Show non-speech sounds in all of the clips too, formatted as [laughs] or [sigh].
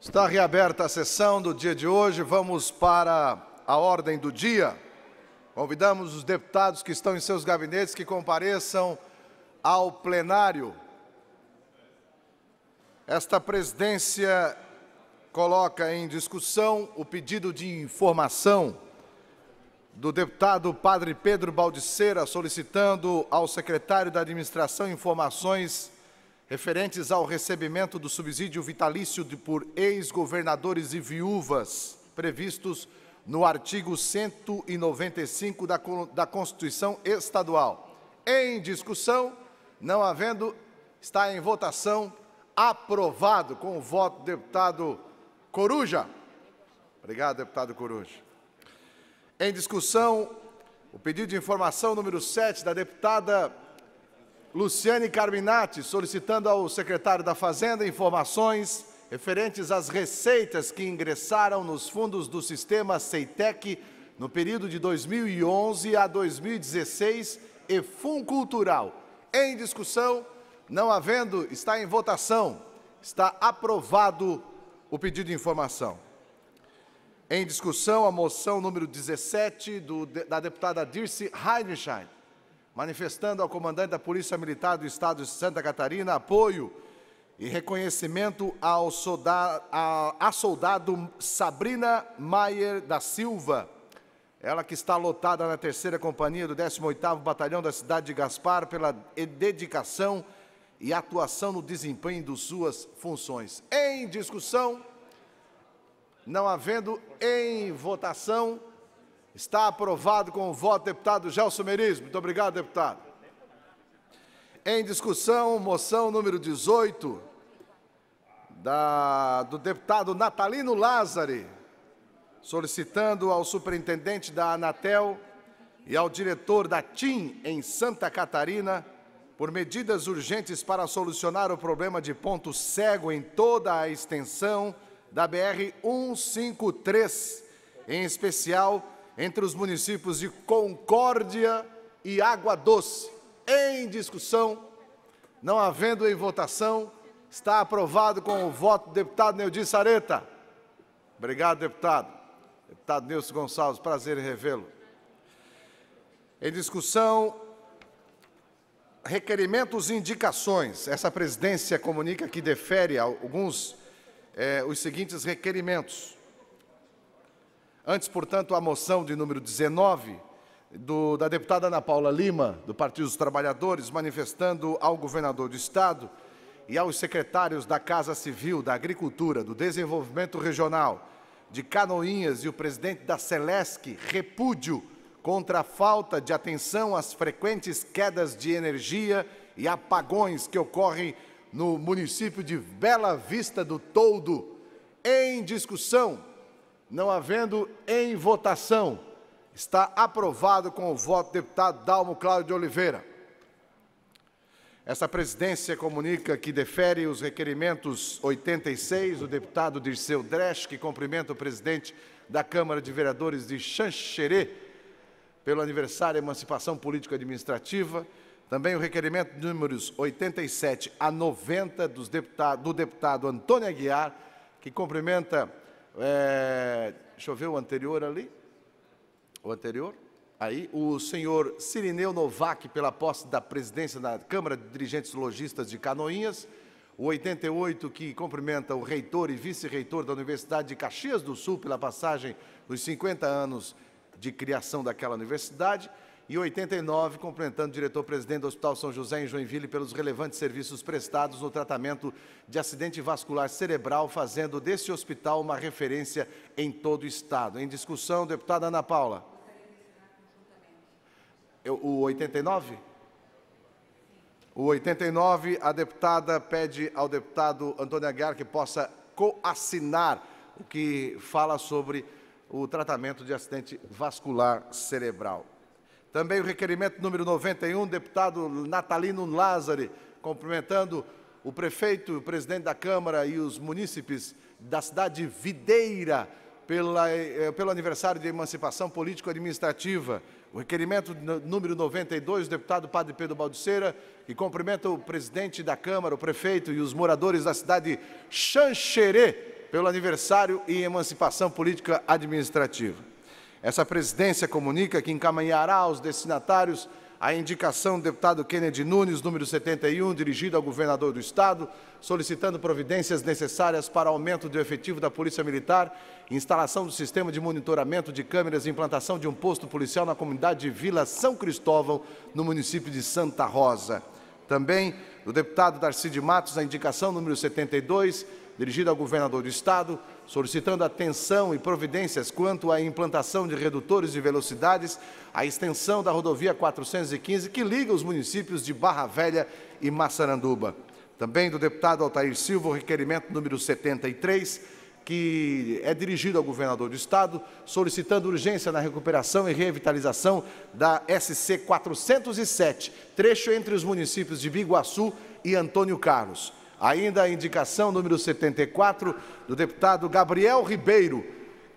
Está reaberta a sessão do dia de hoje. Vamos para a ordem do dia. Convidamos os deputados que estão em seus gabinetes que compareçam ao plenário. Esta presidência coloca em discussão o pedido de informação do deputado Padre Pedro Baldiceira solicitando ao secretário da Administração informações referentes ao recebimento do subsídio vitalício de, por ex-governadores e viúvas previstos no artigo 195 da, da Constituição Estadual. Em discussão, não havendo, está em votação, aprovado com o voto do deputado Coruja. Obrigado, deputado Coruja. Em discussão, o pedido de informação número 7 da deputada Luciane Carminati, solicitando ao secretário da Fazenda informações referentes às receitas que ingressaram nos fundos do sistema Ceitec no período de 2011 a 2016 e Fundo Cultural. Em discussão, não havendo, está em votação. Está aprovado o pedido de informação. Em discussão, a moção número 17 do, da deputada Dirce Heidenscheid manifestando ao comandante da Polícia Militar do Estado de Santa Catarina apoio e reconhecimento ao soldado, a, a soldado Sabrina Maier da Silva, ela que está lotada na terceira companhia do 18º Batalhão da cidade de Gaspar pela dedicação e atuação no desempenho de suas funções. Em discussão, não havendo em votação, Está aprovado com o voto deputado Gelson Merismo. Muito obrigado, deputado. Em discussão, moção número 18, da, do deputado Natalino Lázari, solicitando ao superintendente da Anatel e ao diretor da TIM em Santa Catarina por medidas urgentes para solucionar o problema de ponto cego em toda a extensão da BR-153, em especial entre os municípios de Concórdia e Água Doce. Em discussão, não havendo em votação, está aprovado com o voto do deputado Neudi Sareta. Obrigado, deputado. Deputado Nilson Gonçalves, prazer em revê-lo. Em discussão, requerimentos e indicações. Essa presidência comunica que defere alguns eh, os seguintes requerimentos. Antes, portanto, a moção de número 19 do, da deputada Ana Paula Lima, do Partido dos Trabalhadores, manifestando ao governador do Estado e aos secretários da Casa Civil, da Agricultura, do Desenvolvimento Regional, de Canoinhas e o presidente da Celesc repúdio contra a falta de atenção às frequentes quedas de energia e apagões que ocorrem no município de Bela Vista do Toldo. Em discussão, não havendo em votação, está aprovado com o voto do deputado Dalmo Cláudio de Oliveira. Essa presidência comunica que defere os requerimentos 86 do deputado Dirceu Dresch, que cumprimenta o presidente da Câmara de Vereadores de Xanxerê pelo aniversário da emancipação político-administrativa, também o requerimento números 87 a 90 dos deputado, do deputado Antônio Aguiar, que cumprimenta é, deixa eu ver o anterior ali. O anterior. Aí, o senhor Cirineu Novak, pela posse da presidência da Câmara de Dirigentes Logistas de Canoinhas. O 88, que cumprimenta o reitor e vice-reitor da Universidade de Caxias do Sul pela passagem dos 50 anos de criação daquela universidade e 89, complementando o diretor-presidente do Hospital São José em Joinville pelos relevantes serviços prestados no tratamento de acidente vascular cerebral, fazendo desse hospital uma referência em todo o Estado. Em discussão, deputada Ana Paula. Eu, o 89? O 89, a deputada pede ao deputado Antônio Aguiar que possa coassinar o que fala sobre o tratamento de acidente vascular cerebral. Também o requerimento número 91, deputado Natalino Lázari, cumprimentando o prefeito, o presidente da Câmara e os munícipes da cidade de Videira pela, eh, pelo aniversário de emancipação político-administrativa. O requerimento número 92, deputado Padre Pedro Baldiceira, que cumprimenta o presidente da Câmara, o prefeito e os moradores da cidade de Xanxerê pelo aniversário e emancipação política administrativa. Essa presidência comunica que encaminhará aos destinatários a indicação do deputado Kennedy Nunes, número 71, dirigida ao governador do Estado, solicitando providências necessárias para aumento do efetivo da Polícia Militar, instalação do sistema de monitoramento de câmeras e implantação de um posto policial na comunidade de Vila São Cristóvão, no município de Santa Rosa. Também do deputado Darcy de Matos, a indicação número 72, Dirigido ao governador do estado, solicitando atenção e providências quanto à implantação de redutores de velocidades, à extensão da rodovia 415 que liga os municípios de Barra Velha e Massaranduba. Também do deputado Altair Silva, o requerimento número 73, que é dirigido ao governador do estado, solicitando urgência na recuperação e revitalização da SC 407, trecho entre os municípios de Biguaçu e Antônio Carlos. Ainda a indicação número 74 do deputado Gabriel Ribeiro,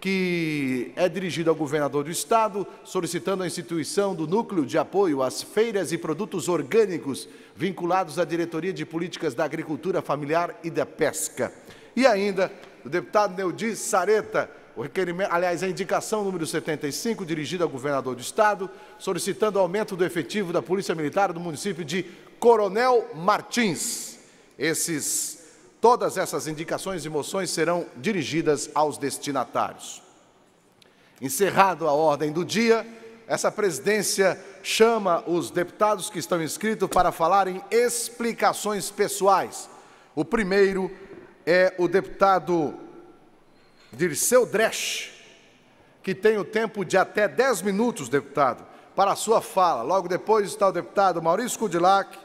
que é dirigida ao governador do estado, solicitando a instituição do núcleo de apoio às feiras e produtos orgânicos vinculados à Diretoria de Políticas da Agricultura Familiar e da Pesca. E ainda do deputado Neudi Sareta, o requerimento, aliás, a indicação número 75, dirigida ao governador do estado, solicitando aumento do efetivo da Polícia Militar do município de Coronel Martins. Esses, todas essas indicações e moções serão dirigidas aos destinatários. Encerrado a ordem do dia, essa presidência chama os deputados que estão inscritos para falarem explicações pessoais. O primeiro é o deputado Dirceu Dresch, que tem o tempo de até 10 minutos, deputado, para a sua fala. Logo depois está o deputado Maurício Kudilac,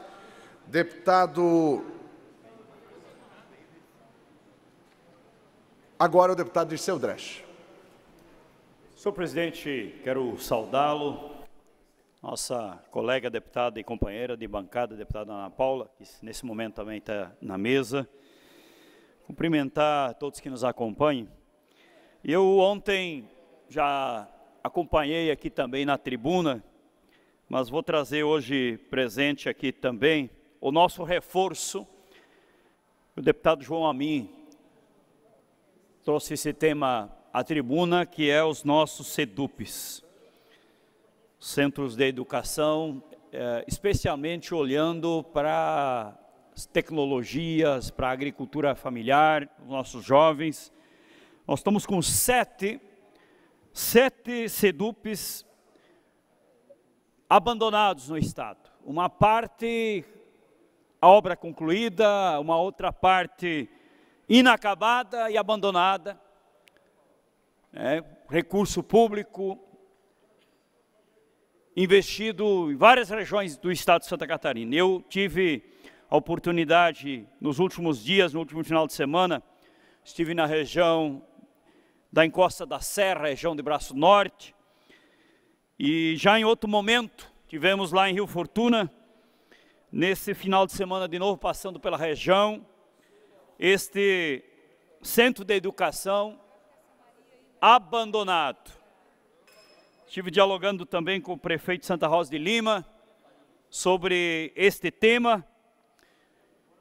deputado Agora o deputado Dirceu Dresch. Senhor presidente, quero saudá-lo. Nossa colega deputada e companheira de bancada, deputada Ana Paula, que nesse momento também está na mesa. Cumprimentar todos que nos acompanham. Eu ontem já acompanhei aqui também na tribuna, mas vou trazer hoje presente aqui também o nosso reforço. O deputado João Amin trouxe esse tema à tribuna, que é os nossos CEDUPS, Centros de Educação, eh, especialmente olhando para as tecnologias, para a agricultura familiar, os nossos jovens. Nós estamos com sete, sete CEDUPS abandonados no Estado. Uma parte, a obra concluída, uma outra parte inacabada e abandonada, né? recurso público investido em várias regiões do estado de Santa Catarina. Eu tive a oportunidade nos últimos dias, no último final de semana, estive na região da encosta da Serra, região de Braço Norte, e já em outro momento tivemos lá em Rio Fortuna, nesse final de semana de novo passando pela região, este centro de educação abandonado. Estive dialogando também com o prefeito de Santa Rosa de Lima sobre este tema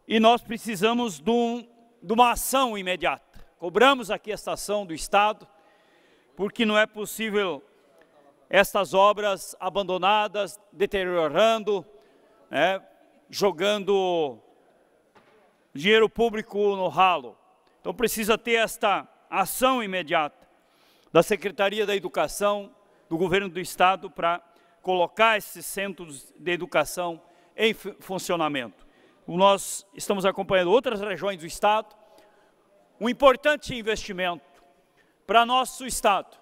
e nós precisamos de, um, de uma ação imediata. Cobramos aqui esta ação do Estado, porque não é possível estas obras abandonadas, deteriorando, né, jogando dinheiro público no ralo. Então precisa ter esta ação imediata da Secretaria da Educação, do Governo do Estado, para colocar esses centros de educação em funcionamento. Nós estamos acompanhando outras regiões do Estado, um importante investimento para nosso Estado.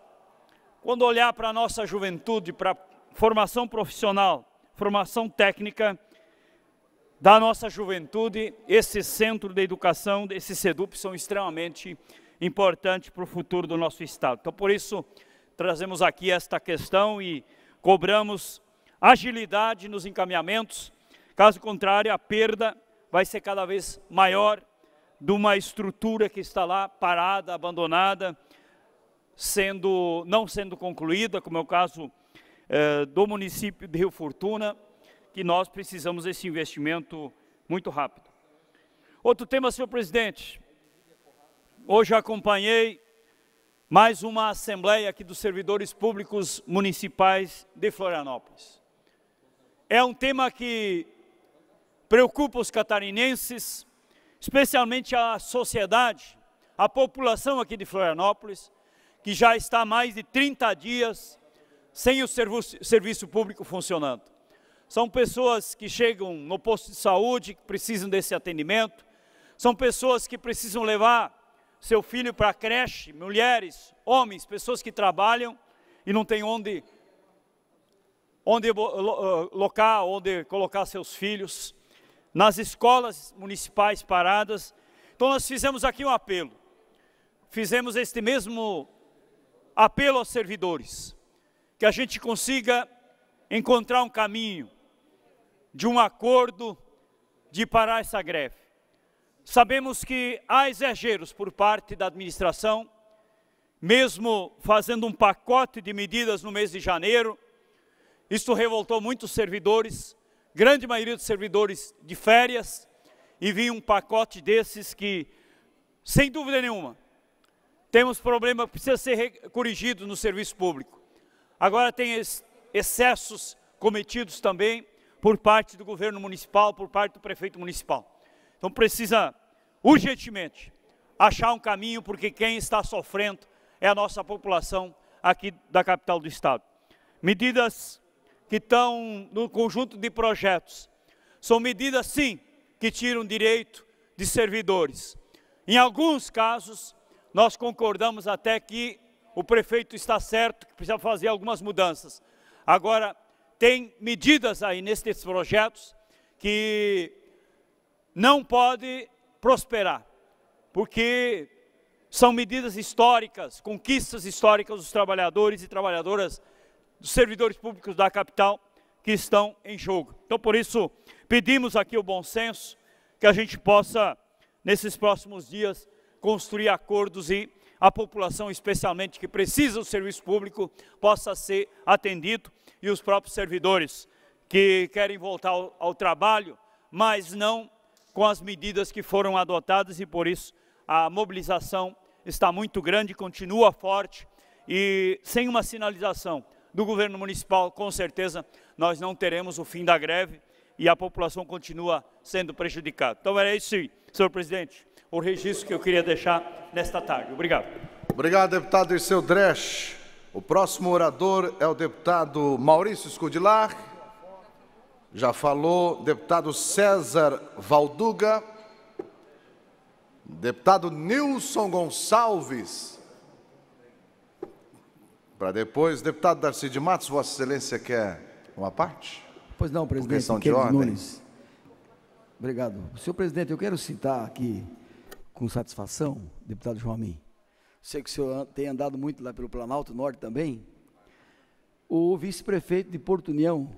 Quando olhar para a nossa juventude, para a formação profissional, formação técnica, da nossa juventude, esse centro de educação, esse SEDUP, são extremamente importantes para o futuro do nosso Estado. Então, por isso, trazemos aqui esta questão e cobramos agilidade nos encaminhamentos, caso contrário, a perda vai ser cada vez maior de uma estrutura que está lá parada, abandonada, sendo, não sendo concluída, como é o caso eh, do município de Rio Fortuna, que nós precisamos desse investimento muito rápido. Outro tema, senhor presidente. Hoje acompanhei mais uma assembleia aqui dos servidores públicos municipais de Florianópolis. É um tema que preocupa os catarinenses, especialmente a sociedade, a população aqui de Florianópolis, que já está há mais de 30 dias sem o serviço, serviço público funcionando. São pessoas que chegam no posto de saúde, que precisam desse atendimento. São pessoas que precisam levar seu filho para a creche, mulheres, homens, pessoas que trabalham e não têm onde, onde eh, locar, onde colocar seus filhos. Nas escolas municipais paradas. Então nós fizemos aqui um apelo. Fizemos este mesmo apelo aos servidores, que a gente consiga encontrar um caminho de um acordo de parar essa greve. Sabemos que há exageros por parte da administração, mesmo fazendo um pacote de medidas no mês de janeiro. Isso revoltou muitos servidores, grande maioria dos servidores de férias, e vinha um pacote desses que, sem dúvida nenhuma, temos problema que precisa ser corrigido no serviço público. Agora tem excessos cometidos também por parte do governo municipal, por parte do prefeito municipal. Então precisa urgentemente achar um caminho, porque quem está sofrendo é a nossa população aqui da capital do estado. Medidas que estão no conjunto de projetos são medidas, sim, que tiram direito de servidores. Em alguns casos, nós concordamos até que o prefeito está certo, que precisa fazer algumas mudanças. Agora, tem medidas aí nestes projetos que não pode prosperar, porque são medidas históricas, conquistas históricas dos trabalhadores e trabalhadoras, dos servidores públicos da capital que estão em jogo. Então, por isso, pedimos aqui o bom senso, que a gente possa, nesses próximos dias, construir acordos e a população, especialmente que precisa do serviço público, possa ser atendido e os próprios servidores que querem voltar ao, ao trabalho, mas não com as medidas que foram adotadas e por isso a mobilização está muito grande, continua forte e sem uma sinalização do governo municipal, com certeza nós não teremos o fim da greve e a população continua sendo prejudicada. Então era isso, senhor presidente o registro que eu queria deixar nesta tarde. Obrigado. Obrigado, deputado Irseu Dresch. O próximo orador é o deputado Maurício Escudilar. Já falou. Deputado César Valduga. Deputado Nilson Gonçalves. Para depois, deputado Darcy de Matos, Vossa Excelência quer uma parte? Pois não, presidente. questão de ordem. Nunes. Obrigado. Senhor presidente, eu quero citar aqui com satisfação, deputado João Amin. Sei que o senhor tem andado muito lá pelo Planalto Norte também. O vice-prefeito de Porto União,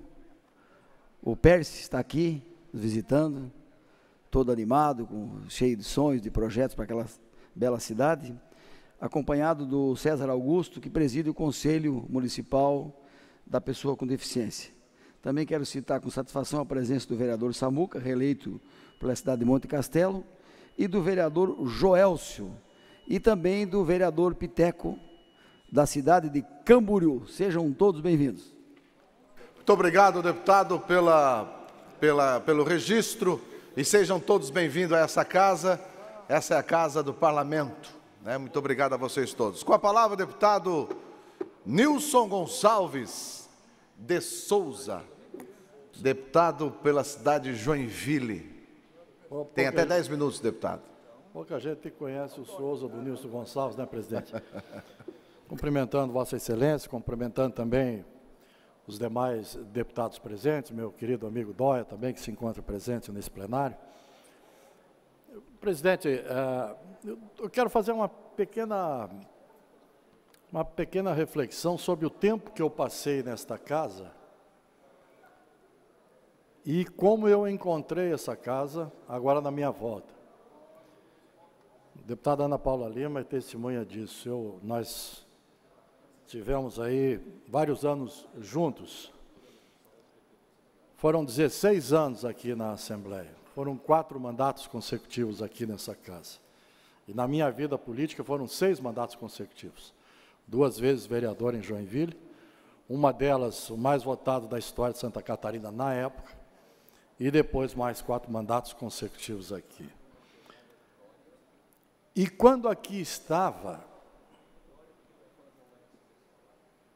o Pérez, está aqui nos visitando, todo animado, com, cheio de sonhos, de projetos para aquela bela cidade, acompanhado do César Augusto, que preside o Conselho Municipal da Pessoa com Deficiência. Também quero citar com satisfação a presença do vereador Samuca, reeleito pela cidade de Monte Castelo, e do vereador Joelcio e também do vereador Piteco da cidade de Camboriú. Sejam todos bem-vindos. Muito obrigado, deputado, pela, pela, pelo registro e sejam todos bem-vindos a essa casa. Essa é a casa do parlamento. Né? Muito obrigado a vocês todos. Com a palavra, deputado Nilson Gonçalves de Souza, deputado pela cidade de Joinville. Tem até 10 minutos, deputado. Pouca gente conhece o Souza do Nilson Gonçalves, né, presidente? [laughs] cumprimentando Vossa Excelência, cumprimentando também os demais deputados presentes, meu querido amigo Dóia também, que se encontra presente nesse plenário. Presidente, eh, eu quero fazer uma pequena, uma pequena reflexão sobre o tempo que eu passei nesta casa e como eu encontrei essa casa agora na minha volta. Deputada Ana Paula Lima é testemunha disso. Eu, nós tivemos aí vários anos juntos. Foram 16 anos aqui na Assembleia. Foram quatro mandatos consecutivos aqui nessa casa. E na minha vida política foram seis mandatos consecutivos. Duas vezes vereador em Joinville, uma delas o mais votado da história de Santa Catarina na época e depois mais quatro mandatos consecutivos aqui. E quando aqui estava,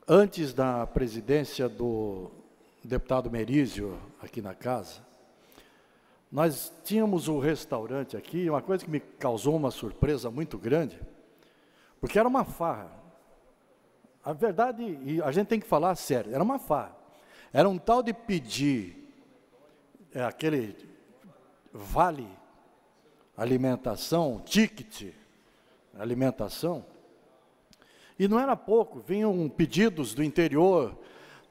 antes da presidência do deputado Merizio, aqui na casa, nós tínhamos um restaurante aqui, uma coisa que me causou uma surpresa muito grande, porque era uma farra. A verdade, e a gente tem que falar sério, era uma farra. Era um tal de pedir é aquele vale alimentação, ticket alimentação. E não era pouco, vinham pedidos do interior.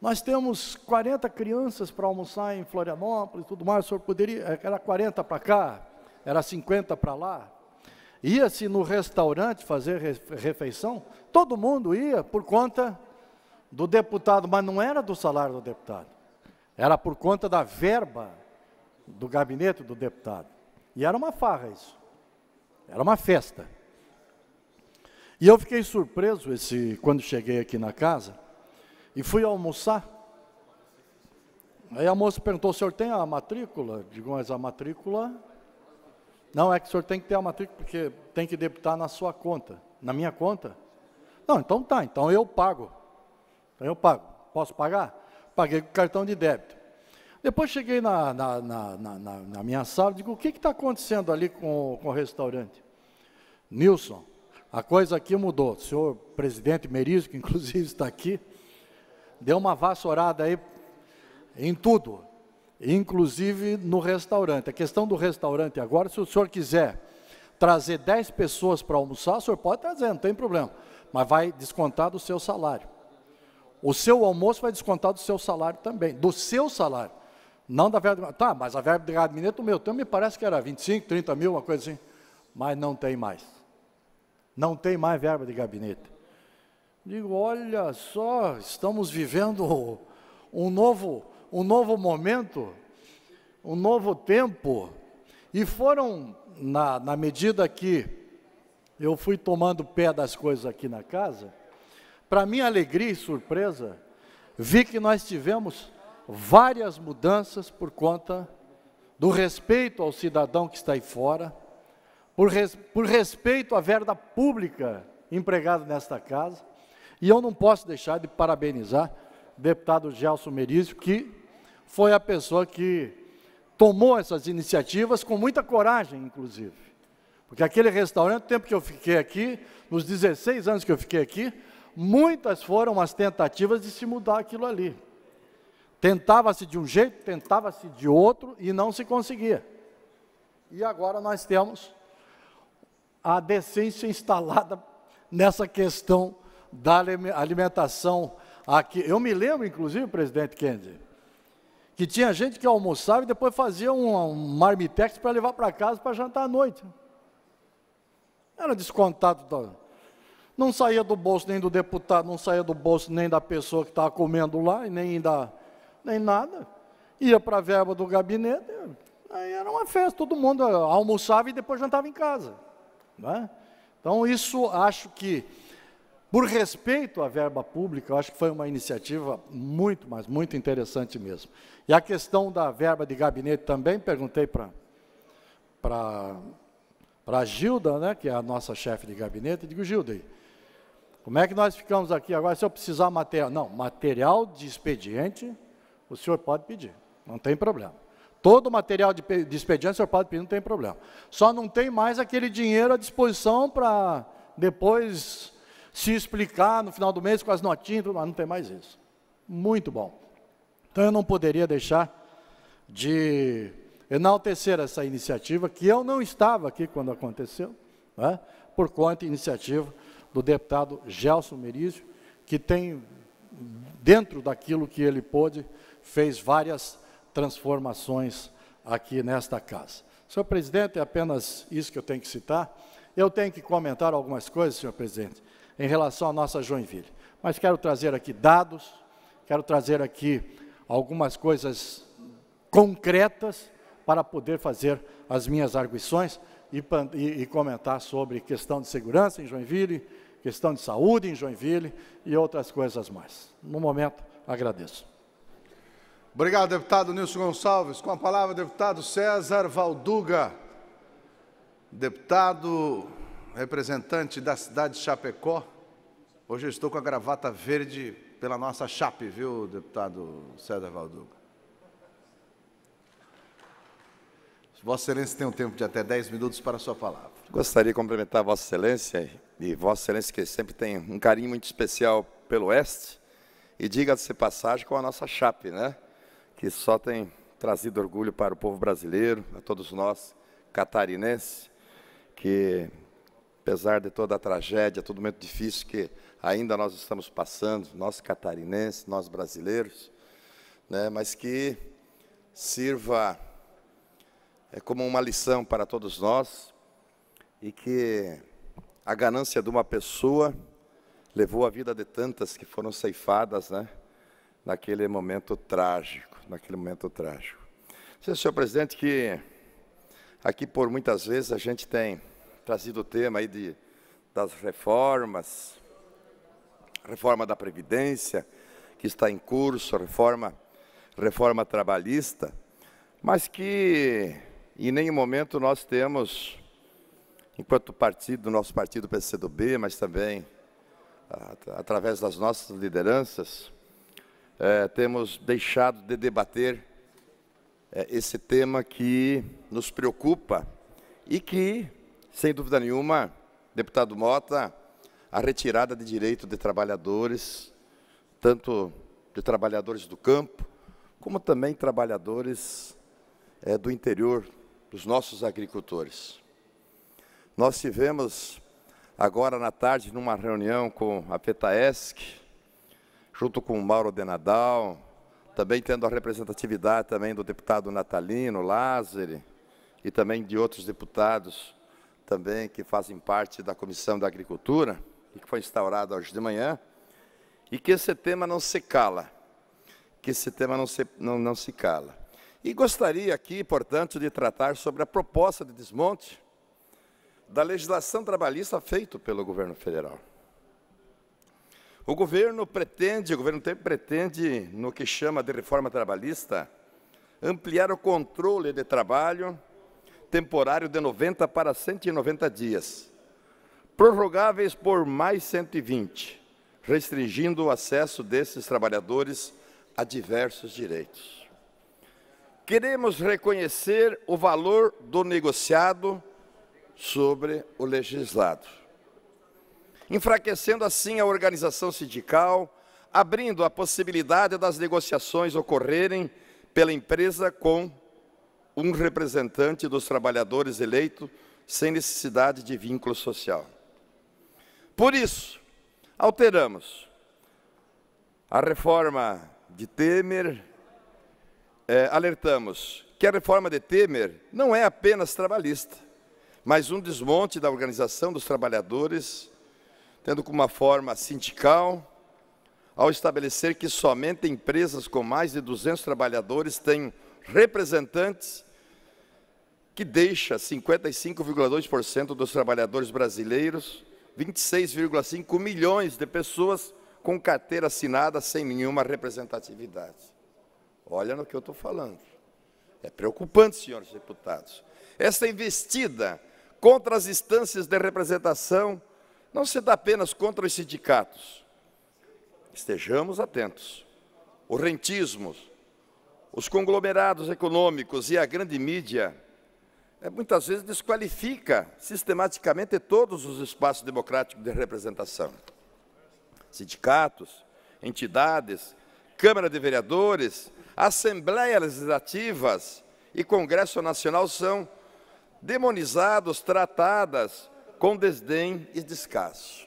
Nós temos 40 crianças para almoçar em Florianópolis e tudo mais, o senhor poderia. É, era 40 para cá, era 50 para lá. Ia-se no restaurante fazer refeição, todo mundo ia por conta do deputado, mas não era do salário do deputado, era por conta da verba do gabinete do deputado. E era uma farra isso. Era uma festa. E eu fiquei surpreso esse, quando cheguei aqui na casa e fui almoçar. Aí a moça perguntou: o senhor tem a matrícula? Digo, mas a matrícula. Não, é que o senhor tem que ter a matrícula, porque tem que debitar na sua conta. Na minha conta? Não, então tá, então eu pago. Então eu pago. Posso pagar? Paguei com cartão de débito. Depois cheguei na, na, na, na minha sala e digo, o que está acontecendo ali com, com o restaurante? Nilson, a coisa aqui mudou. O senhor presidente Merizio, que [laughs] inclusive está aqui, deu uma vassourada aí em tudo, inclusive no restaurante. A questão do restaurante agora, se o senhor quiser trazer 10 pessoas para almoçar, o senhor pode trazer, não tem problema, mas vai descontar do seu salário. O seu almoço vai descontar do seu salário também, do seu salário. Não da verba. Tá, mas a verba de gabinete, o meu tempo me parece que era 25, 30 mil, uma coisa assim. Mas não tem mais. Não tem mais verba de gabinete. Digo, olha só, estamos vivendo um novo, um novo momento, um novo tempo. E foram, na, na medida que eu fui tomando pé das coisas aqui na casa, para minha alegria e surpresa, vi que nós tivemos várias mudanças por conta do respeito ao cidadão que está aí fora, por, res, por respeito à verba pública empregada nesta casa, e eu não posso deixar de parabenizar o deputado Gelson Merizio, que foi a pessoa que tomou essas iniciativas com muita coragem, inclusive. Porque aquele restaurante, o tempo que eu fiquei aqui, nos 16 anos que eu fiquei aqui, muitas foram as tentativas de se mudar aquilo ali. Tentava-se de um jeito, tentava-se de outro e não se conseguia. E agora nós temos a decência instalada nessa questão da alimentação aqui. Eu me lembro, inclusive, presidente Kennedy, que tinha gente que almoçava e depois fazia um, marmitex para levar para casa para jantar à noite. Era descontado. Não saía do bolso nem do deputado, não saía do bolso nem da pessoa que estava comendo lá e nem da, nem nada. Ia para a verba do gabinete, aí era uma festa, todo mundo eh, almoçava e depois jantava em casa. Né? Então, isso acho que, por respeito à verba pública, acho que foi uma iniciativa muito, mas muito interessante mesmo. E a questão da verba de gabinete também, perguntei para para a Gilda, né, que é a nossa chefe de gabinete, digo, Gilda, aí, como é que nós ficamos aqui agora se eu precisar material? Não, material de expediente o senhor pode pedir, não tem problema. Todo o material de, de expediente o senhor pode pedir, não tem problema. Só não tem mais aquele dinheiro à disposição para depois se explicar no final do mês com as notinhas, mas não tem mais isso. Muito bom. Então eu não poderia deixar de enaltecer essa iniciativa, que eu não estava aqui quando aconteceu, né, por conta da iniciativa do deputado Gelson Merizio, que tem dentro daquilo que ele pôde, fez várias transformações aqui nesta casa. Senhor presidente, é apenas isso que eu tenho que citar. Eu tenho que comentar algumas coisas, senhor presidente, em relação à nossa Joinville. Mas quero trazer aqui dados, quero trazer aqui algumas coisas concretas para poder fazer as minhas arguições e, e, e comentar sobre questão de segurança em Joinville, questão de saúde em Joinville e outras coisas mais. No momento, agradeço. Obrigado, deputado Nilson Gonçalves. Com a palavra, deputado César Valduga, deputado representante da cidade de Chapecó. Hoje eu estou com a gravata verde pela nossa chape, viu, deputado César Valduga? Vossa Excelência tem um tempo de até 10 minutos para a sua palavra. Gostaria de cumprimentar Vossa Excelência e Vossa Excelência, que sempre tem um carinho muito especial pelo Oeste, e diga-se passagem com a nossa Chape, né? que só tem trazido orgulho para o povo brasileiro, a todos nós catarinenses, que apesar de toda a tragédia, todo momento difícil que ainda nós estamos passando, nós catarinenses, nós brasileiros, né, mas que sirva é, como uma lição para todos nós, e que a ganância de uma pessoa levou a vida de tantas que foram ceifadas, né? Naquele momento trágico, naquele momento trágico. senhor presidente, que aqui por muitas vezes a gente tem trazido o tema aí de, das reformas, reforma da Previdência, que está em curso, reforma, reforma trabalhista, mas que em nenhum momento nós temos enquanto partido, nosso partido PCdoB, mas também através das nossas lideranças, é, temos deixado de debater é, esse tema que nos preocupa e que, sem dúvida nenhuma, deputado Mota, a retirada de direito de trabalhadores, tanto de trabalhadores do campo, como também trabalhadores é, do interior, dos nossos agricultores. Nós tivemos agora na tarde numa reunião com a Petaesc, junto com o Mauro Denadal, também tendo a representatividade também do deputado Natalino Lázari e também de outros deputados também que fazem parte da Comissão da Agricultura e que foi instaurada hoje de manhã, e que esse tema não se cala, que esse tema não se, não, não se cala. E gostaria aqui, portanto, de tratar sobre a proposta de desmonte da legislação trabalhista feito pelo governo federal. O governo pretende, o governo tem pretende, no que chama de reforma trabalhista, ampliar o controle de trabalho temporário de 90 para 190 dias, prorrogáveis por mais 120, restringindo o acesso desses trabalhadores a diversos direitos. Queremos reconhecer o valor do negociado sobre o legislado, enfraquecendo assim a organização sindical, abrindo a possibilidade das negociações ocorrerem pela empresa com um representante dos trabalhadores eleito sem necessidade de vínculo social. Por isso, alteramos a reforma de Temer, é, alertamos que a reforma de Temer não é apenas trabalhista, mas um desmonte da organização dos trabalhadores, tendo como uma forma sindical, ao estabelecer que somente empresas com mais de 200 trabalhadores têm representantes, que deixa 55,2% dos trabalhadores brasileiros, 26,5 milhões de pessoas com carteira assinada sem nenhuma representatividade. Olha no que eu estou falando. É preocupante, senhores deputados. Essa investida contra as instâncias de representação, não se dá apenas contra os sindicatos. Estejamos atentos. O rentismo, os conglomerados econômicos e a grande mídia é, muitas vezes desqualifica sistematicamente todos os espaços democráticos de representação. Sindicatos, entidades, Câmara de Vereadores, Assembleias Legislativas e Congresso Nacional são demonizados, tratadas com desdém e descaso.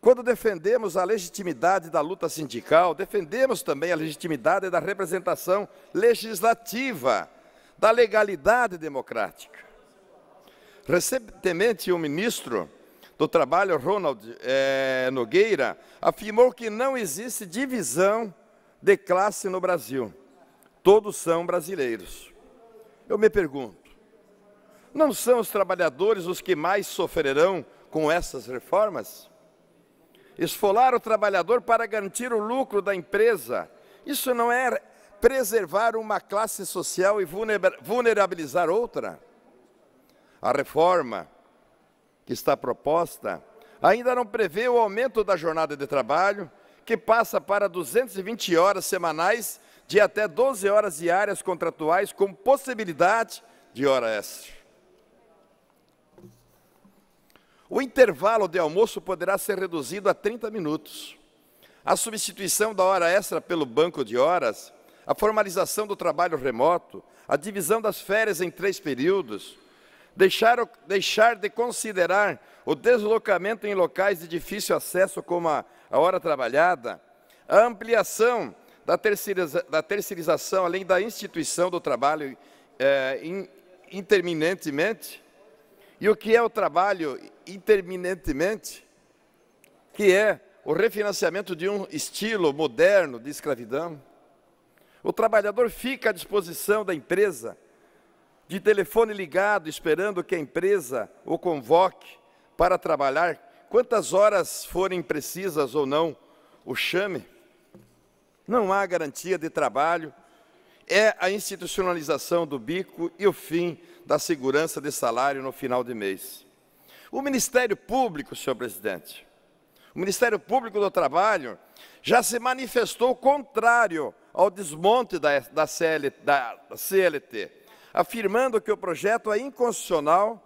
Quando defendemos a legitimidade da luta sindical, defendemos também a legitimidade da representação legislativa, da legalidade democrática. Recentemente, o ministro do Trabalho, Ronald eh, Nogueira, afirmou que não existe divisão de classe no Brasil. Todos são brasileiros. Eu me pergunto, não são os trabalhadores os que mais sofrerão com essas reformas? Esfolar o trabalhador para garantir o lucro da empresa, isso não é preservar uma classe social e vulnerabilizar outra? A reforma que está proposta ainda não prevê o aumento da jornada de trabalho, que passa para 220 horas semanais de até 12 horas diárias contratuais com possibilidade de hora extra. O intervalo de almoço poderá ser reduzido a 30 minutos. A substituição da hora extra pelo banco de horas, a formalização do trabalho remoto, a divisão das férias em três períodos, deixar, deixar de considerar o deslocamento em locais de difícil acesso como a, a hora trabalhada, a ampliação da, terceiriza, da terceirização, além da instituição do trabalho é, in, interminentemente. E o que é o trabalho interminentemente? Que é o refinanciamento de um estilo moderno de escravidão. O trabalhador fica à disposição da empresa, de telefone ligado, esperando que a empresa o convoque para trabalhar, quantas horas forem precisas ou não, o chame não há garantia de trabalho, é a institucionalização do bico e o fim da segurança de salário no final de mês. O Ministério Público, senhor presidente, o Ministério Público do Trabalho já se manifestou contrário ao desmonte da, da, CL, da, da CLT, afirmando que o projeto é inconstitucional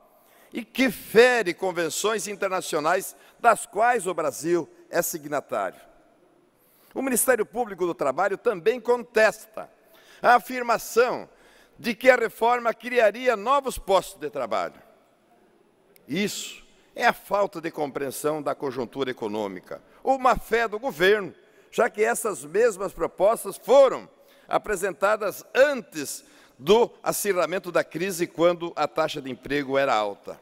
e que fere convenções internacionais das quais o Brasil é signatário. O Ministério Público do Trabalho também contesta a afirmação de que a reforma criaria novos postos de trabalho. Isso é a falta de compreensão da conjuntura econômica, ou má fé do governo, já que essas mesmas propostas foram apresentadas antes do acirramento da crise, quando a taxa de emprego era alta.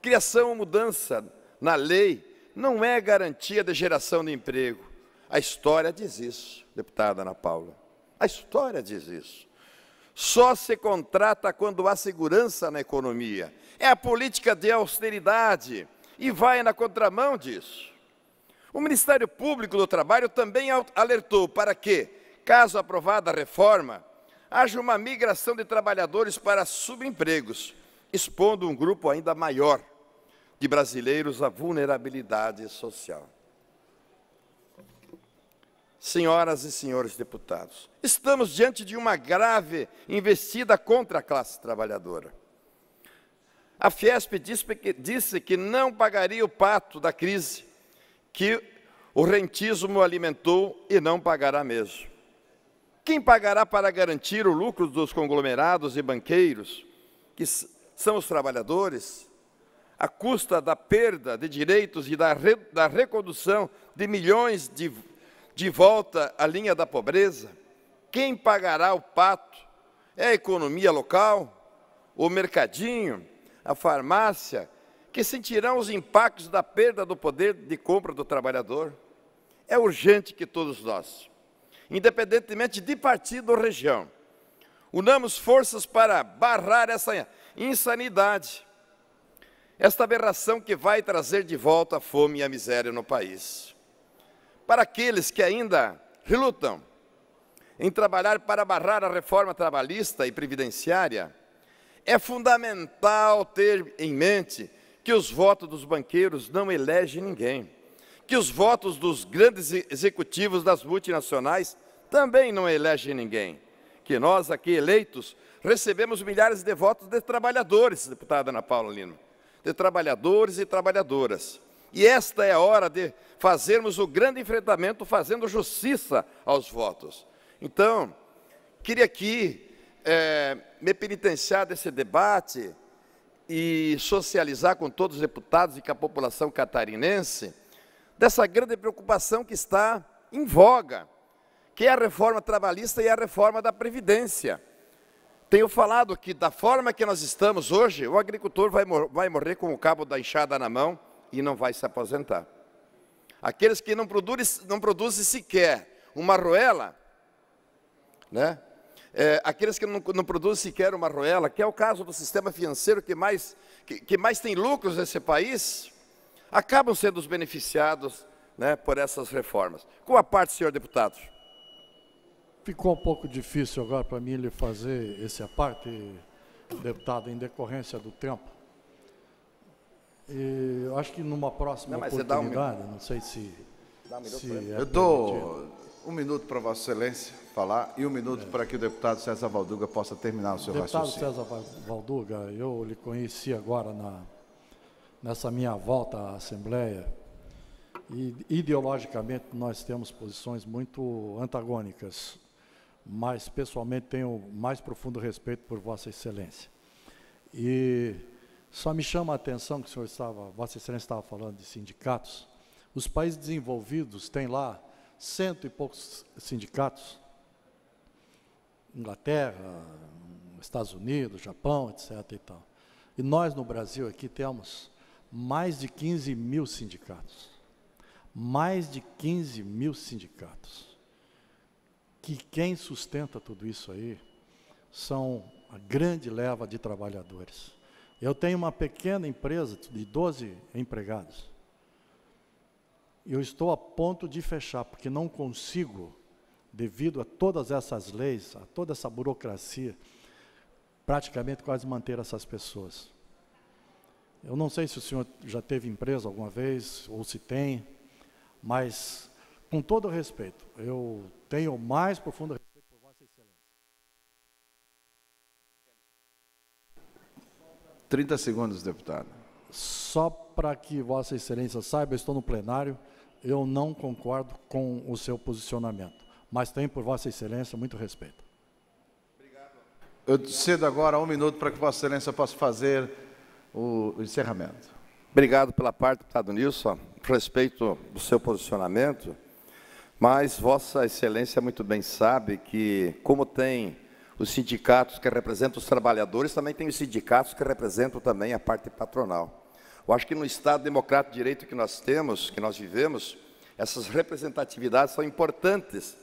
Criação ou mudança na lei não é garantia de geração de emprego a história diz isso, deputada Ana Paula. A história diz isso. Só se contrata quando há segurança na economia. É a política de austeridade e vai na contramão disso. O Ministério Público do Trabalho também alertou para que, caso aprovada a reforma, haja uma migração de trabalhadores para subempregos, expondo um grupo ainda maior de brasileiros à vulnerabilidade social senhoras e senhores deputados, estamos diante de uma grave investida contra a classe trabalhadora. A Fiesp disse que não pagaria o pato da crise que o rentismo alimentou e não pagará mesmo. Quem pagará para garantir o lucro dos conglomerados e banqueiros, que são os trabalhadores, à custa da perda de direitos e da, re, da recondução de milhões de de volta à linha da pobreza? Quem pagará o pato? É a economia local? O mercadinho? A farmácia? Que sentirão os impactos da perda do poder de compra do trabalhador? É urgente que todos nós, independentemente de partido ou região, unamos forças para barrar essa insanidade, esta aberração que vai trazer de volta a fome e a miséria no país para aqueles que ainda relutam em trabalhar para barrar a reforma trabalhista e previdenciária, é fundamental ter em mente que os votos dos banqueiros não elegem ninguém, que os votos dos grandes executivos das multinacionais também não elegem ninguém, que nós aqui eleitos recebemos milhares de votos de trabalhadores, deputada Ana Paula Lino, de trabalhadores e trabalhadoras. E esta é a hora de fazermos o grande enfrentamento fazendo justiça aos votos. Então, queria aqui é, me penitenciar desse debate e socializar com todos os deputados e com a população catarinense dessa grande preocupação que está em voga, que é a reforma trabalhista e a reforma da Previdência. Tenho falado que, da forma que nós estamos hoje, o agricultor vai, mor vai morrer com o cabo da enxada na mão, e não vai se aposentar. Aqueles que não produzem, não produzem sequer uma roela, né? É, aqueles que não, não, produzem sequer uma roela, que é o caso do sistema financeiro que mais, que, que mais tem lucros nesse país, acabam sendo os beneficiados né, por essas reformas. Com a parte, senhor deputado. Ficou um pouco difícil agora para mim lhe fazer esse aparte, deputado, em decorrência do tempo. E, acho que numa próxima não, oportunidade, um não sei se. Um se é eu dou um minuto para Vossa Excelência falar e um minuto é. para que o deputado César Valduga possa terminar o seu deputado raciocínio. Deputado César Valduga, eu lhe conheci agora na, nessa minha volta à Assembleia e ideologicamente nós temos posições muito antagônicas, mas pessoalmente tenho mais profundo respeito por Vossa Excelência. E só me chama a atenção que o senhor estava, Vossa Excelência estava falando de sindicatos. Os países desenvolvidos têm lá cento e poucos sindicatos. Inglaterra, Estados Unidos, Japão, etc. E, tal. e nós no Brasil aqui temos mais de 15 mil sindicatos. Mais de 15 mil sindicatos. Que quem sustenta tudo isso aí são a grande leva de trabalhadores. Eu tenho uma pequena empresa de 12 empregados. Eu estou a ponto de fechar, porque não consigo, devido a todas essas leis, a toda essa burocracia, praticamente quase manter essas pessoas. Eu não sei se o senhor já teve empresa alguma vez, ou se tem, mas, com todo respeito, eu tenho o mais profundo respeito 30 segundos, deputado. Só para que Vossa Excelência saiba, eu estou no plenário, eu não concordo com o seu posicionamento, mas tenho por Vossa Excelência muito respeito. Obrigado. Eu cedo agora um minuto para que Vossa Excelência possa fazer o encerramento. Obrigado pela parte, deputado Nilson. Respeito do seu posicionamento, mas Vossa Excelência muito bem sabe que, como tem os sindicatos que representam os trabalhadores, também tem os sindicatos que representam também a parte patronal. Eu acho que no Estado democrático de direito que nós temos, que nós vivemos, essas representatividades são importantes,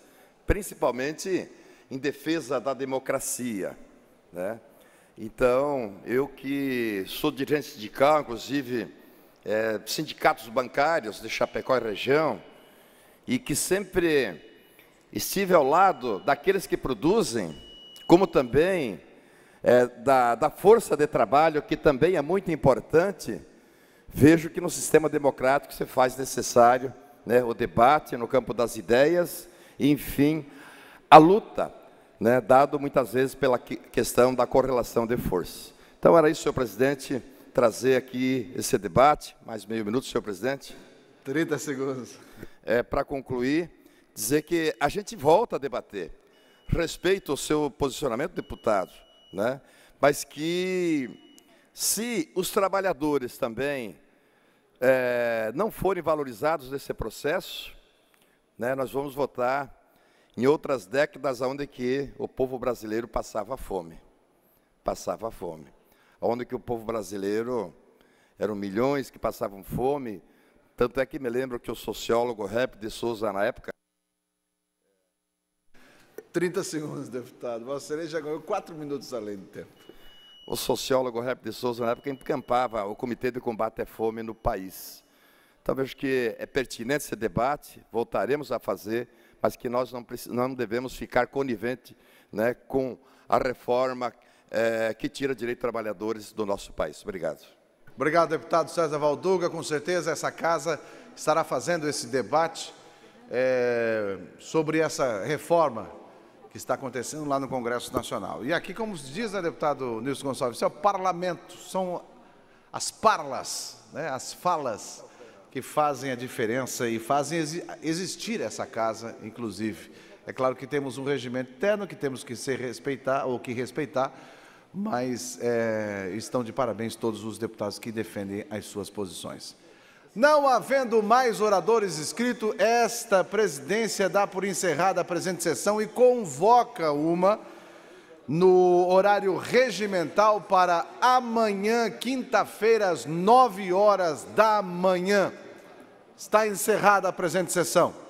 principalmente em defesa da democracia. Né? Então, eu que sou dirigente sindical, inclusive é, sindicatos bancários de Chapecó e região, e que sempre estive ao lado daqueles que produzem, como também é, da, da força de trabalho, que também é muito importante, vejo que no sistema democrático se faz necessário né, o debate no campo das ideias, e, enfim, a luta, né, dado muitas vezes pela questão da correlação de forças. Então, era isso, senhor presidente, trazer aqui esse debate. Mais meio minuto, senhor presidente. 30 segundos. É, Para concluir, dizer que a gente volta a debater respeito ao seu posicionamento, deputado, né? mas que se os trabalhadores também é, não forem valorizados nesse processo, né, nós vamos votar em outras décadas onde que o povo brasileiro passava fome. Passava fome. Onde que o povo brasileiro, eram milhões que passavam fome, tanto é que me lembro que o sociólogo Rap de Souza, na época, 30 segundos, deputado. Vossa Excelência já ganhou 4 minutos além do tempo. O sociólogo Rep de Souza, na época, encampava o Comitê de Combate à Fome no país. Então, vejo que é pertinente esse debate, voltaremos a fazer, mas que nós não, não devemos ficar conivente né, com a reforma é, que tira direito trabalhadores do nosso país. Obrigado. Obrigado, deputado César Valduga. Com certeza, essa casa estará fazendo esse debate é, sobre essa reforma que está acontecendo lá no Congresso Nacional. E aqui, como diz o deputado Nilson Gonçalves, é o parlamento, são as parlas, né, as falas que fazem a diferença e fazem existir essa casa, inclusive. É claro que temos um regimento interno que temos que ser respeitar ou que respeitar, mas é, estão de parabéns todos os deputados que defendem as suas posições. Não havendo mais oradores inscritos, esta presidência dá por encerrada a presente sessão e convoca uma no horário regimental para amanhã, quinta-feira, às nove horas da manhã. Está encerrada a presente sessão.